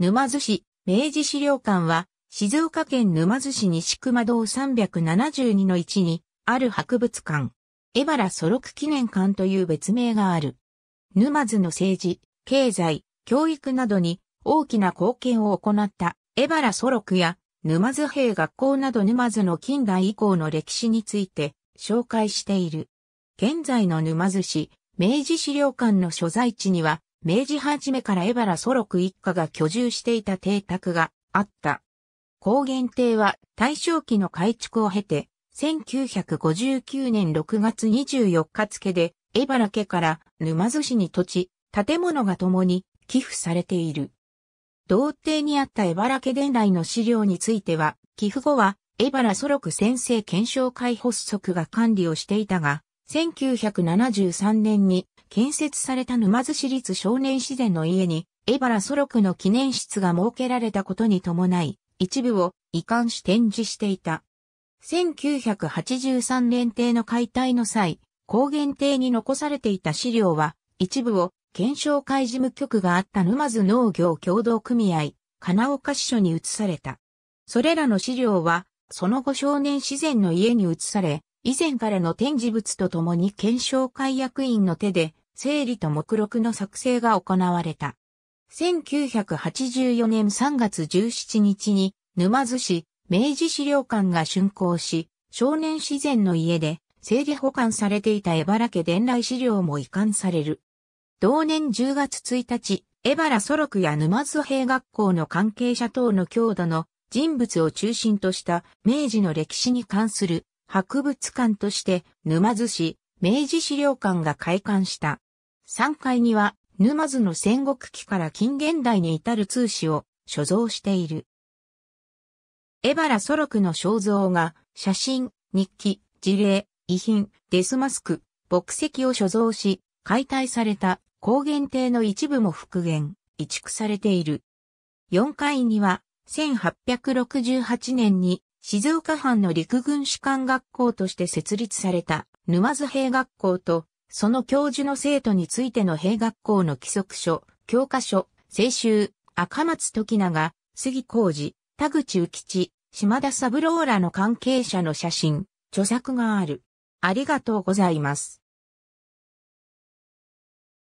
沼津市、明治資料館は、静岡県沼津市西熊道372の1に、ある博物館、エバラソロク記念館という別名がある。沼津の政治、経済、教育などに大きな貢献を行ったエバラソロクや沼津兵学校など沼津の近代以降の歴史について紹介している。現在の沼津市、明治資料館の所在地には明治初めから江原祖禄一家が居住していた邸宅があった。高原邸は大正期の改築を経て、1959年6月24日付で、江原家から沼津市に土地、建物が共に寄付されている。同邸にあった江原家伝来の資料については、寄付後は江原祖禄先生検証会発足が管理をしていたが、1973年に建設された沼津市立少年自然の家に、エバラソロクの記念室が設けられたことに伴い、一部を移管し展示していた。1983年邸の解体の際、高原邸に残されていた資料は、一部を検証会事務局があった沼津農業協同組合、金岡支所に移された。それらの資料は、その後少年自然の家に移され、以前からの展示物とともに検証会役員の手で整理と目録の作成が行われた。1984年3月17日に沼津市明治資料館が竣工し、少年自然の家で整理保管されていた江原家伝来資料も移管される。同年10月1日、江原ソロクや沼津兵学校の関係者等の郷土の人物を中心とした明治の歴史に関する博物館として沼津市明治資料館が開館した。3階には、沼津の戦国期から近現代に至る通史を所蔵している。エバラソロクの肖像が、写真、日記、事例、遺品、デスマスク、牧石を所蔵し、解体された高原邸の一部も復元、移築されている。4階には、1868年に静岡藩の陸軍士官学校として設立された沼津兵学校とその教授の生徒についての兵学校の規則書、教科書、青春、赤松時長、杉浩二、田口宇吉、島田三郎らの関係者の写真、著作がある。ありがとうございます。